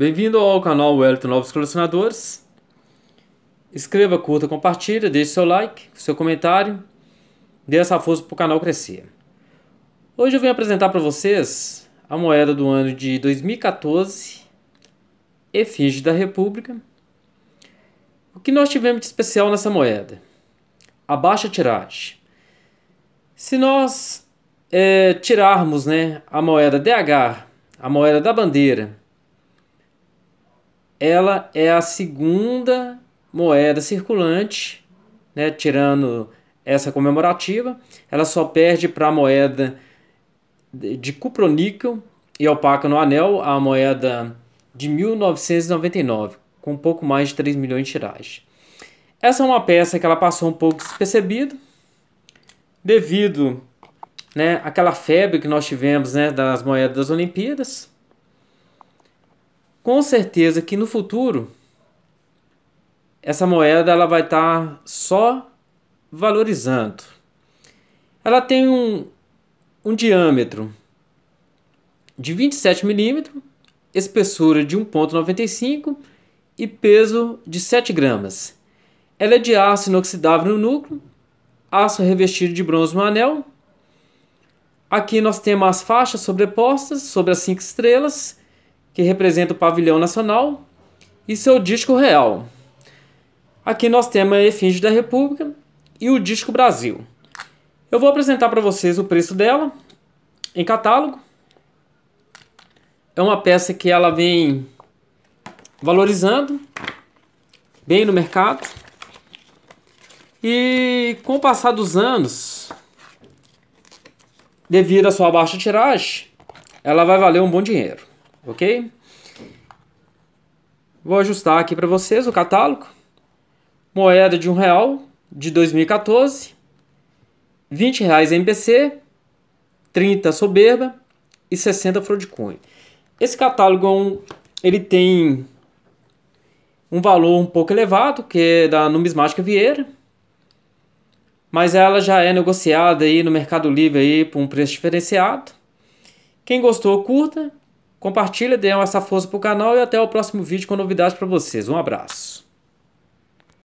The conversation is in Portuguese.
Bem-vindo ao canal Wellington Novos Colecionadores. Inscreva, curta, compartilha, deixe seu like, seu comentário, dê essa força para o canal crescer. Hoje eu venho apresentar para vocês a moeda do ano de 2014, Efígie da República. O que nós tivemos de especial nessa moeda? A baixa tiragem. Se nós é, tirarmos né, a moeda DH, a moeda da bandeira ela é a segunda moeda circulante, né, tirando essa comemorativa, ela só perde para a moeda de cuproníquel e opaca no anel, a moeda de 1999, com um pouco mais de 3 milhões de tiragens. Essa é uma peça que ela passou um pouco despercebida, devido né, àquela febre que nós tivemos né, das moedas das Olimpíadas com certeza que no futuro essa moeda ela vai estar tá só valorizando. Ela tem um, um diâmetro de 27 milímetros, espessura de 1,95 e peso de 7 gramas. Ela é de aço inoxidável no núcleo, aço revestido de bronze no anel. Aqui nós temos as faixas sobrepostas sobre as cinco estrelas que representa o pavilhão nacional, e seu disco real. Aqui nós temos a Efígie da República e o disco Brasil. Eu vou apresentar para vocês o preço dela em catálogo. É uma peça que ela vem valorizando bem no mercado. E com o passar dos anos, devido à sua baixa tiragem, ela vai valer um bom dinheiro ok? Vou ajustar aqui para vocês o catálogo. Moeda de um real de 2014, 20 reais MPC, 30 soberba e 60 Fraudcoin. Esse catálogo é ele tem um valor um pouco elevado, que é da numismática Vieira, mas ela já é negociada aí no Mercado Livre aí por um preço diferenciado. Quem gostou, curta. Compartilha, dê essa força pro canal e até o próximo vídeo com novidades para vocês. Um abraço.